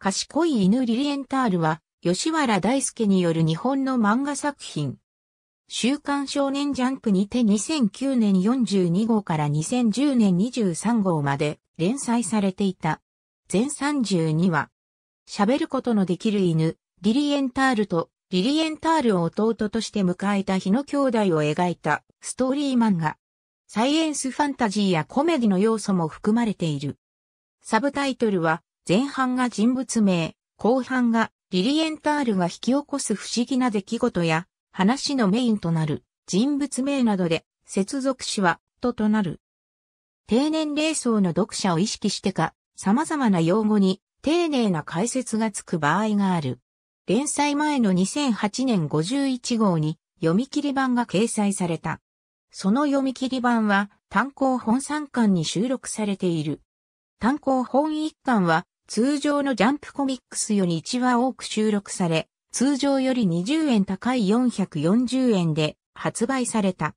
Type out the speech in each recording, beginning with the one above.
賢い犬リリエンタールは、吉原大輔による日本の漫画作品。週刊少年ジャンプにて2009年42号から2010年23号まで連載されていた。全32話。喋ることのできる犬、リリエンタールとリリエンタールを弟として迎えた日の兄弟を描いたストーリー漫画。サイエンスファンタジーやコメディの要素も含まれている。サブタイトルは前半が人物名、後半がリリエンタールが引き起こす不思議な出来事や話のメインとなる人物名などで接続詞はととなる。低年齢層の読者を意識してか様々な用語に丁寧な解説がつく場合がある。連載前の2008年51号に読み切り版が掲載された。その読み切り版は単行本3巻に収録されている。単行本1巻は通常のジャンプコミックスより1話多く収録され、通常より20円高い440円で発売された。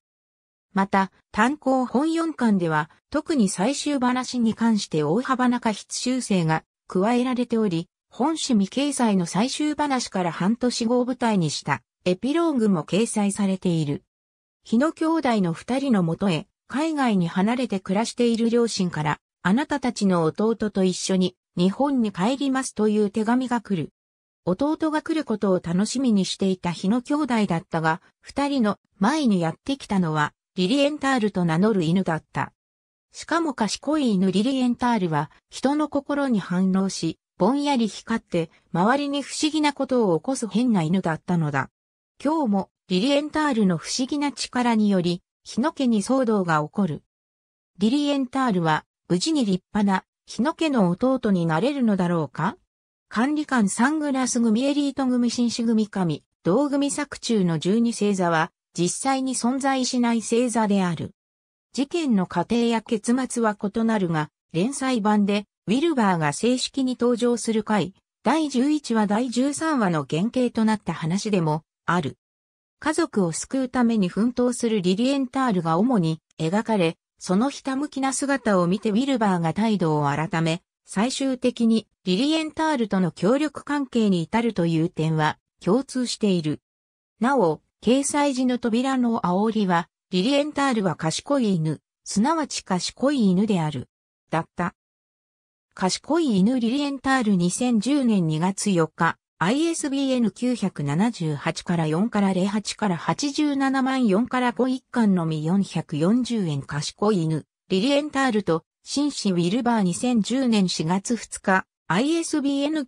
また、単行本4巻では、特に最終話に関して大幅な過失修正が加えられており、本趣未掲載の最終話から半年後を舞台にしたエピローグも掲載されている。日野兄弟の二人のもとへ、海外に離れて暮らしている両親から、あなたたちの弟と一緒に日本に帰りますという手紙が来る。弟が来ることを楽しみにしていた日野兄弟だったが、二人の前にやってきたのは、リリエンタールと名乗る犬だった。しかも賢い犬リリエンタールは、人の心に反応し、ぼんやり光って、周りに不思議なことを起こす変な犬だったのだ。今日も、リリエンタールの不思議な力により、日野家に騒動が起こる。リリエンタールは、無事に立派な日野家の弟になれるのだろうか管理官サングラス組エリート組紳士組神、道組作中の12星座は、実際に存在しない星座である。事件の過程や結末は異なるが、連載版で、ウィルバーが正式に登場する回、第11話第13話の原型となった話でも、ある。家族を救うために奮闘するリリエンタールが主に描かれ、そのひたむきな姿を見てウィルバーが態度を改め、最終的にリリエンタールとの協力関係に至るという点は共通している。なお、掲載時の扉の煽りは、リリエンタールは賢い犬、すなわち賢い犬である。だった。賢い犬リリエンタール2010年2月4日、ISBN 978から4から08から87万4から5一巻のみ440円賢い犬、リリエンタールと、紳士ウィルバー2010年4月2日、ISBN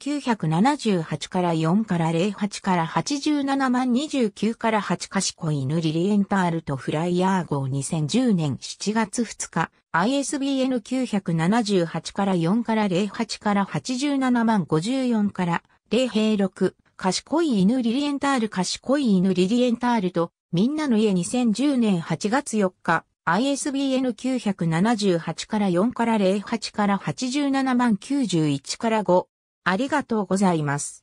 978から4から08から87万29から8賢い犬リリエンタールとフライヤー号2010年7月2日、ISBN 978から4から08から87万54から零平六、賢い犬リリエンタール賢い犬リリエンタールと、みんなの家2010年8月4日、ISBN 978から4から08から87万91から5。ありがとうございます。